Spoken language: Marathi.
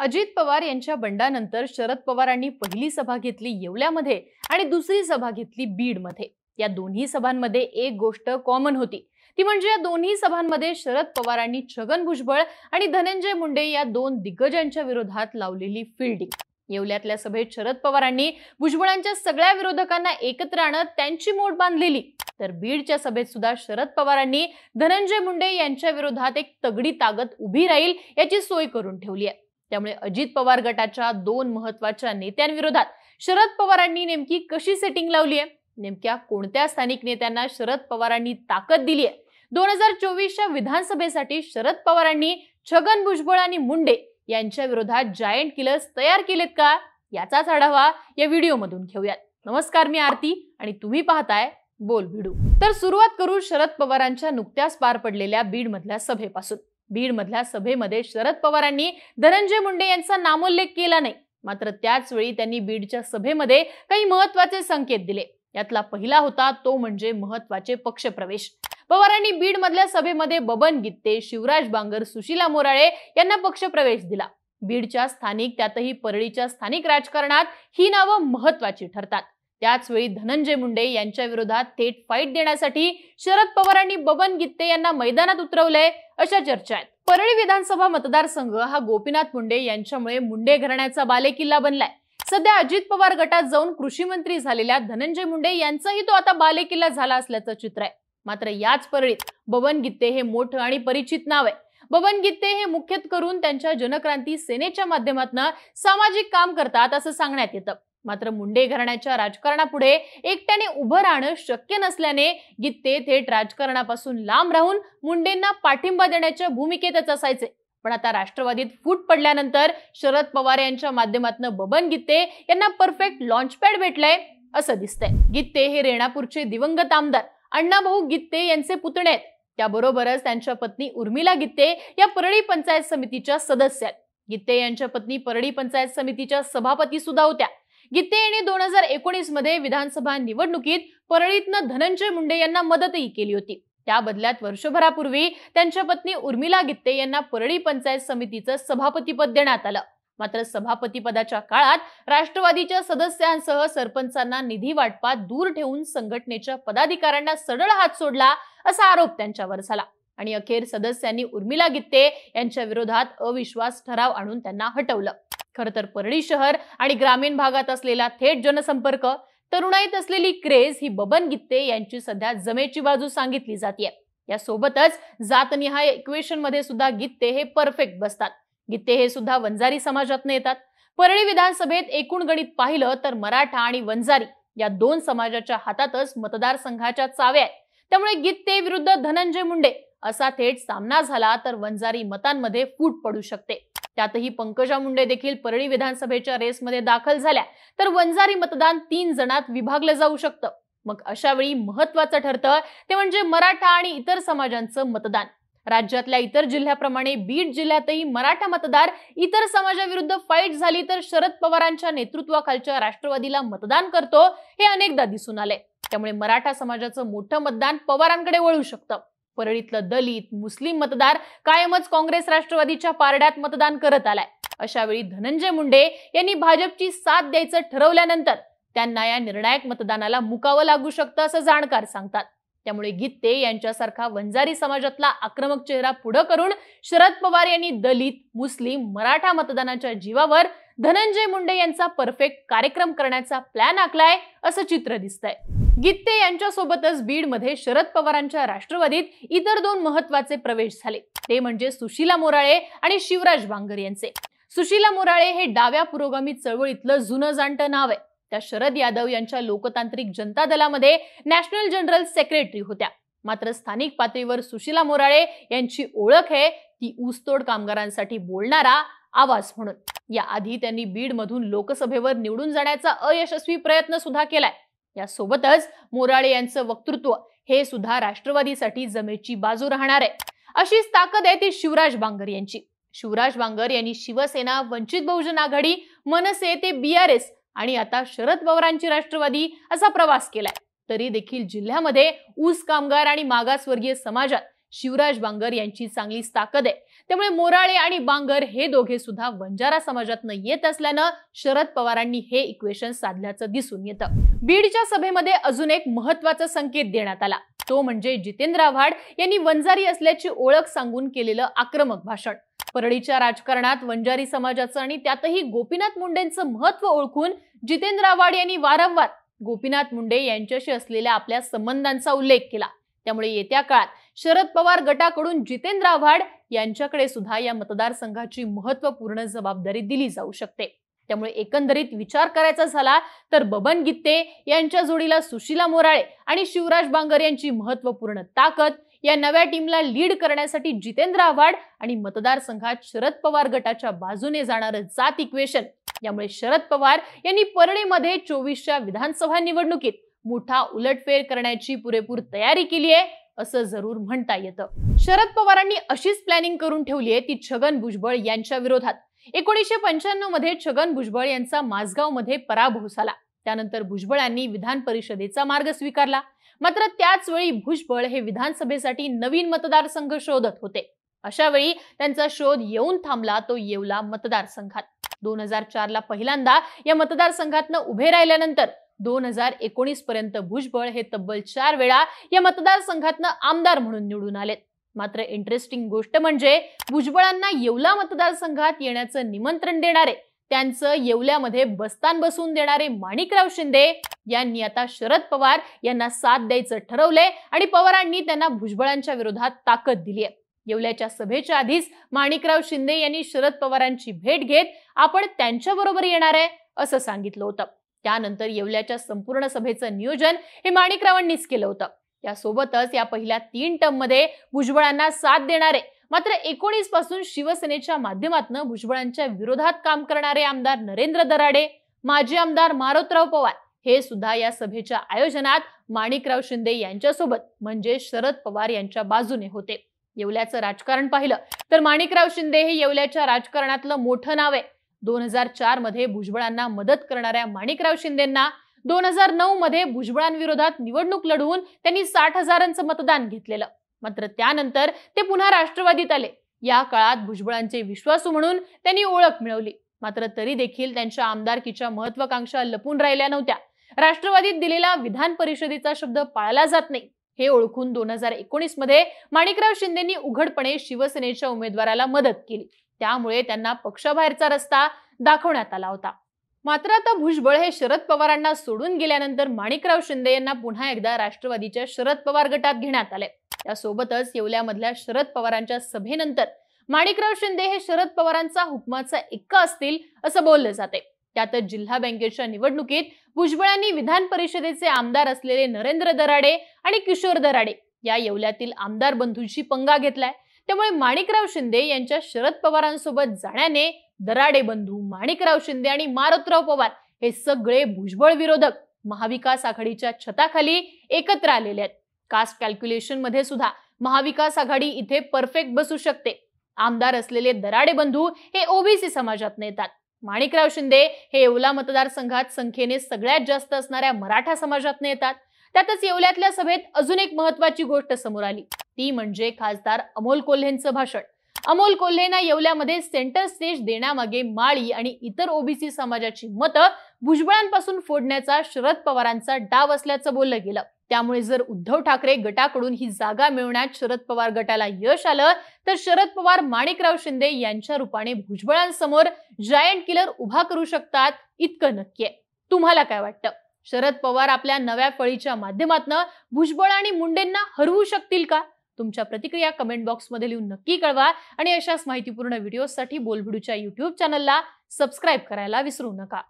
अजित पवार यांच्या बंडानंतर शरद पवारांनी पहिली सभा घेतली येवल्यामध्ये आणि दुसरी सभा घेतली बीडमध्ये या दोन्ही सभांमध्ये एक गोष्ट कॉमन होती ती म्हणजे या दोन्ही सभांमध्ये शरद पवारांनी छगन भुजबळ आणि धनंजय मुंडे या दोन दिग्गजांच्या विरोधात लावलेली फिल्डिंग येवल्यातल्या सभेत शरद पवारांनी भुजबळांच्या सगळ्या विरोधकांना एकत्र आणत त्यांची मोड बांधलेली तर बीडच्या सभेत सुद्धा शरद पवारांनी धनंजय मुंडे यांच्या विरोधात एक तगडी ताकद उभी राहील याची सोय करून ठेवली आहे त्यामुळे अजित पवार गटाच्या दोन महत्वाच्या नेत्यांविरोधात शरद पवारांनी नेमकी कशी सेटिंग लावली आहे नेमक्या कोणत्या स्थानिक नेत्यांना शरद पवारांनी ताकद दिली आहे दोन हजार चोवीसच्या विधानसभेसाठी शरद पवारांनी छगन भुजबळ आणि मुंडे यांच्या विरोधात जायंट किलर्स तयार केलेत का याचाच आढावा या व्हिडिओमधून घेऊयात नमस्कार मी आरती आणि तुम्ही पाहताय बोल भिडू तर सुरुवात करू शरद पवारांच्या नुकत्याच पार पडलेल्या बीड मधल्या सभेपासून बीडमधल्या सभेमध्ये शरद पवारांनी धनंजय मुंडे यांचा नामोल्लेख केला नाही मात्र त्याच वेळी त्यांनी बीडच्या सभेमध्ये काही महत्वाचे संकेत दिले यातला पहिला होता तो म्हणजे महत्वाचे पक्षप्रवेश पवारांनी बीडमधल्या सभेमध्ये बबन गित्ते शिवराज बांगर सुशीला मोराळे यांना पक्षप्रवेश दिला बीडच्या स्थानिक त्यातही परळीच्या स्थानिक राजकारणात ही नावं महत्वाची ठरतात त्याचवेळी धनंजय मुंडे यांच्या विरोधात थेट फाईट देण्यासाठी शरद पवारांनी बबन गित्ते यांना मैदानात उतरवलंय अशा चर्चा आहेत परळी विधानसभा मतदारसंघ हा गोपीनाथ मुंडे यांच्यामुळे मुंडे घराण्याचा बालेकिल्ला बनलाय सध्या अजित पवार गटात जाऊन कृषी मंत्री झालेल्या धनंजय मुंडे यांचाही तो आता बालेकिल्ला झाला असल्याचं चित्र आहे मात्र याच परळीत बबन गित्ते हे मोठं आणि परिचित नाव आहे बबन गित्ते हे मुख्यत करून त्यांच्या जनक्रांती सेनेच्या माध्यमातून सामाजिक काम करतात असं सांगण्यात येतं मात्र मुंडे घराण्याच्या राजकारणापुढे एकट्याने उभं राहणं शक्य नसल्याने गित्ते थेट राजकारणापासून लांब राहून मुंडेंना पाठिंबा देण्याच्या भूमिकेतच असायचे पण आता राष्ट्रवादीत फूट पडल्यानंतर शरद पवार यांच्या माध्यमातून बबन गित्ते यांना परफेक्ट लॉन्चपॅड भेटलंय असं दिसतंय गित्ते हे रेणापूरचे दिवंगत आमदार अण्णाभाऊ गित्ते यांचे पुतणे आहेत त्याबरोबरच त्यांच्या पत्नी उर्मिला गित्ते या परळी पंचायत समितीच्या सदस्य आहेत गित्ते यांच्या पत्नी परळी पंचायत समितीच्या सभापती सुद्धा होत्या गित्ते यांनी दोन हजार एकोणीस मध्ये विधानसभा निवडणुकीत परळीतनं धनंजय मुंडे यांना मदतही केली होती त्या बदल्यात वर्षभरापूर्वी त्यांच्या पत्नी उर्मिला गित्ते यांना परळी पंचायत समितीचं सभापतीपद देण्यात आलं मात्र सभापतीपदाच्या काळात राष्ट्रवादीच्या सदस्यांसह सरपंचांना निधी वाटपात दूर ठेवून संघटनेच्या पदाधिकाऱ्यांना सडळ हात सोडला असा आरोप त्यांच्यावर झाला आणि अखेर सदस्यांनी उर्मिला गित्ते यांच्या विरोधात अविश्वास ठराव आणून त्यांना हटवलं खरं तर परळी शहर आणि ग्रामीण भागात असलेला थेट जनसंपर्क तरुणाईत असलेली क्रेज ही बबन गित्ते यांची सध्या जमेची बाजू सांगितली जाते या सोबतच जातनिहाय इक्वेशन मध्ये सुद्धा गित्ते हे परफेक्ट बसतात गित्ते हे सुद्धा वंजारी समाजातून येतात परळी विधानसभेत एकूण गणित पाहिलं तर मराठा आणि वंजारी या दोन समाजाच्या हातातच मतदारसंघाच्या चाव्या आहेत त्यामुळे गित्ते विरुद्ध धनंजय मुंडे असा थेट सामना झाला तर वंजारी मतांमध्ये फूट पडू शकते त्यातही पंकजा मुंडे देखील परळी विधानसभेच्या रेसमध्ये दाखल झाल्या तर वंजारी मतदान तीन जणात विभागलं जाऊ शकतं मग अशा वेळी महत्वाचं ठरतं ते म्हणजे मराठा आणि इतर समाजांचं मतदान राज्यातल्या इतर जिल्ह्याप्रमाणे बीड जिल्ह्यातही मराठा मतदार इतर समाजाविरुद्ध फाईट झाली तर शरद पवारांच्या नेतृत्वाखालच्या राष्ट्रवादीला मतदान करतो हे अनेकदा दिसून आले त्यामुळे मराठा समाजाचं मोठं मतदान पवारांकडे वळू शकतं परळीतलं दलित मुस्लिम मतदार कायमच काँग्रेस राष्ट्रवादीच्या पारड्यात मतदान करत आलाय अशा वेळी धनंजय मुंडे यांनी भाजपची साथ द्यायचं ठरवल्यानंतर त्यांना या निर्णायक मतदानाला मुकावं लागू शकतं असं जाणकार सांगतात त्यामुळे गीते यांच्यासारखा वंजारी समाजातला आक्रमक चेहरा पुढं करून शरद पवार यांनी दलित मुस्लिम मराठा मतदानाच्या जीवावर धनंजय मुंडे यांचा परफेक्ट कार्यक्रम करण्याचा प्लॅन आखलाय असं चित्र दिसतंय गित्ते यांच्यासोबतच बीडमध्ये शरद पवारांच्या राष्ट्रवादीत इतर दोन महत्वाचे प्रवेश झाले ते म्हणजे सुशीला मोराळे आणि शिवराज बांगर यांचे सुशीला मोराळे हे डाव्या पुरोगामी चळवळीतलं जुनं जाणतं नाव आहे त्या शरद यादव यांच्या लोकतांत्रिक जनता दलामध्ये नॅशनल जनरल सेक्रेटरी होत्या मात्र स्थानिक पातळीवर सुशीला मोराळे यांची ओळख आहे ती ऊसतोड कामगारांसाठी बोलणारा आवाज म्हणून याआधी त्यांनी बीडमधून लोकसभेवर निवडून जाण्याचा अयशस्वी प्रयत्न सुद्धा केलाय यासोबतच मोराळे यांचं वक्तृत्व हे सुद्धा राष्ट्रवादीसाठी जमेची बाजू राहणार आहे अशीच ताकद आहे ती शिवराज बांगर यांची शिवराज बांगर यांनी शिवसेना वंचित बहुजन आघाडी मनसे ते बी आर एस आणि आता शरद पवारांची राष्ट्रवादी असा प्रवास केलाय तरी देखील जिल्ह्यामध्ये ऊस कामगार आणि मागासवर्गीय समाजात शिवराज बांगर यांची चांगलीच ताकद आहे त्यामुळे मोराळे आणि बांगर हे दोघे सुद्धा वंजारा न येत असल्यानं शरद पवारांनी हे इक्वेशन साधल्याचं दिसून येतं बीडच्या सभेमध्ये अजून एक महत्वाचा संकेत देण्यात आला तो म्हणजे जितेंद्र आव्हाड यांनी वंजारी असल्याची ओळख सांगून केलेलं आक्रमक भाषण परळीच्या राजकारणात वंजारी समाजाचं आणि त्यातही गोपीनाथ मुंडेंचं महत्व ओळखून जितेंद्र आव्हाड यांनी वारंवार गोपीनाथ मुंडे यांच्याशी असलेल्या आपल्या संबंधांचा उल्लेख केला त्यामुळे येत्या काळात शरद पवार गटाकडून जितेंद्र आव्हाड यांच्याकडे सुद्धा या मतदारसंघाची महत्वपूर्ण जबाबदारी दिली जाऊ शकते त्यामुळे एकंदरीत विचार करायचा झाला तर बबन गित्ते यांच्या जोडीला सुशीला मोराळे आणि शिवराज बांगर यांची महत्वपूर्ण ताकद या नव्या टीमला लीड करण्यासाठी जितेंद्र आव्हाड आणि मतदारसंघात शरद पवार गटाच्या बाजूने जाणारं जात इक्वेशन यामुळे शरद पवार यांनी परणीमध्ये चोवीसच्या विधानसभा निवडणुकीत मोठा उलटफेर करण्याची पुरेपूर तयारी केली आहे असं जरूर म्हणता येतं शरद पवारांनी अशीच प्लॅनिंग करून ठेवली आहे ती छगन भुजबळ यांच्या विरोधात एकोणीसशे पंच्याण्णव मध्ये छगन भुजबळ यांचा माझगाव मध्ये पराभव झाला त्यानंतर भुजबळ यांनी विधान परिषदेचा मार्ग स्वीकारला मात्र त्याच वेळी भुजबळ हे विधानसभेसाठी नवीन मतदारसंघ शोधत होते अशा वेळी त्यांचा शोध येऊन थांबला तो येवला मतदारसंघात दोन हजार चारला पहिल्यांदा या मतदारसंघातनं उभे राहिल्यानंतर दोन हजार एकोणीस पर्यंत भुजबळ हे तब्बल चार वेळा या मतदारसंघातनं आमदार म्हणून निवडून आलेत मात्र इंटरेस्टिंग गोष्ट म्हणजे भुजबळांना येवला मतदारसंघात येण्याचं निमंत्रण देणारे त्यांचं येवल्यामध्ये बस्तान बसून देणारे माणिकराव शिंदे यांनी आता शरद पवार यांना साथ द्यायचं ठरवलंय आणि पवारांनी त्यांना भुजबळांच्या विरोधात ताकद दिली आहे येवल्याच्या सभेच्या आधीच माणिकराव शिंदे यांनी शरद पवारांची भेट घेत आपण त्यांच्याबरोबर येणार आहे असं सांगितलं होतं त्यानंतर येवल्याच्या संपूर्ण सभेचं नियोजन हे माणिकरावांनीच केलं होतं यासोबतच या पहिल्या तीन मध्ये भुजबळांना साथ देणारे मात्र एकोणीस पासून शिवसेनेच्या माध्यमातून भुजबळांच्या विरोधात काम करणारे आमदार नरेंद्र दराडे माजी आमदार मारोतराव पवार हे सुद्धा या सभेच्या आयोजनात माणिकराव शिंदे यांच्यासोबत म्हणजे शरद पवार यांच्या बाजूने होते येवल्याचं राजकारण पाहिलं तर माणिकराव शिंदे हे येवल्याच्या राजकारणातलं मोठं नाव आहे दोन हजार चार मध्ये भुजबळांना मदत करणाऱ्या माणिकराव शिंदेना दोन हजार नऊ मध्ये भुजबळांविरोधात निवडणूक लढवून त्यांनी साठ हजारांचं मतदान घेतलेलं मात्र त्यानंतर ते पुन्हा राष्ट्रवादीत आले या काळात भुजबळांचे विश्वासू म्हणून त्यांनी ओळख मिळवली मात्र तरी देखील त्यांच्या आमदारकीच्या महत्वाकांक्षा लपून राहिल्या नव्हत्या राष्ट्रवादीत दिलेला विधान परिषदेचा शब्द पाळला जात नाही हे ओळखून दोन हजार एकोणीस मध्ये माणिकराव शिंदेंनी उघडपणे शिवसेनेच्या उमेदवाराला मदत केली त्यामुळे त्यांना पक्षाबाहेरचा रस्ता दाखवण्यात आला होता मात्र आता भुजबळ हे शरद पवारांना सोडून गेल्यानंतर माणिकराव शिंदे यांना पुन्हा एकदा राष्ट्रवादीच्या शरद पवार गटात घेण्यात आले त्यासोबतच येवल्यामधल्या शरद पवारांच्या सभेनंतर माणिकराव शिंदे हे शरद पवारांचा हुकमाचा एक्का असतील असं बोललं जाते त्यातच जिल्हा बँकेच्या निवडणुकीत भुजबळांनी विधान परिषदेचे आमदार असलेले नरेंद्र दराडे आणि किशोर दराडे या येवल्यातील आमदार बंधूंशी पंगा घेतलाय त्यामुळे माणिकराव शिंदे यांच्या शरद पवारांसोबत जाण्याने दराडे बंधू माणिकराव शिंदे आणि मारुतराव पवार हे सगळे भुजबळ विरोधक महाविकास आघाडीच्या छताखाली एकत्र आलेले आहेत कास्ट कॅल्क्युलेशन मध्ये सुद्धा महाविकास आघाडी इथे परफेक्ट बसू शकते आमदार असलेले दराडे बंधू हे ओबीसी समाजात येतात माणिकराव शिंदे हे येवला मतदारसंघात संख्येने सगळ्यात जास्त असणाऱ्या मराठा समाजात येतात त्यातच येवल्यातल्या सभेत अजून एक महत्वाची गोष्ट समोर आली ती म्हणजे खासदार अमोल कोल्हेंचं भाषण अमोल कोल्हेना येवल्यामध्ये सेंटर स्टेज देण्यामागे माळी आणि इतर ओबीसी समाजाची मतं भुजबळांपासून फोडण्याचा शरद पवारांचा डाव असल्याचं बोललं गेलं त्यामुळे जर उद्धव ठाकरे गटाकडून ही जागा मिळवण्यात शरद पवार गटाला यश आलं तर शरद पवार माणिकराव शिंदे यांच्या रूपाने भुजबळांसमोर जायंट किलर उभा करू शकतात इतकं नक्की आहे तुम्हाला काय वाटतं शरद पवार आपल्या नव्या फळीच्या माध्यमातून भुजबळ आणि मुंडेंना हरवू शकतील का तुमच्या प्रतिक्रिया कमेंट बॉक्समध्ये लिहून नक्की कळवा आणि अशाच माहितीपूर्ण व्हिडिओसाठी बोलभिडूच्या युट्यूब चॅनलला सबस्क्राईब करायला विसरू नका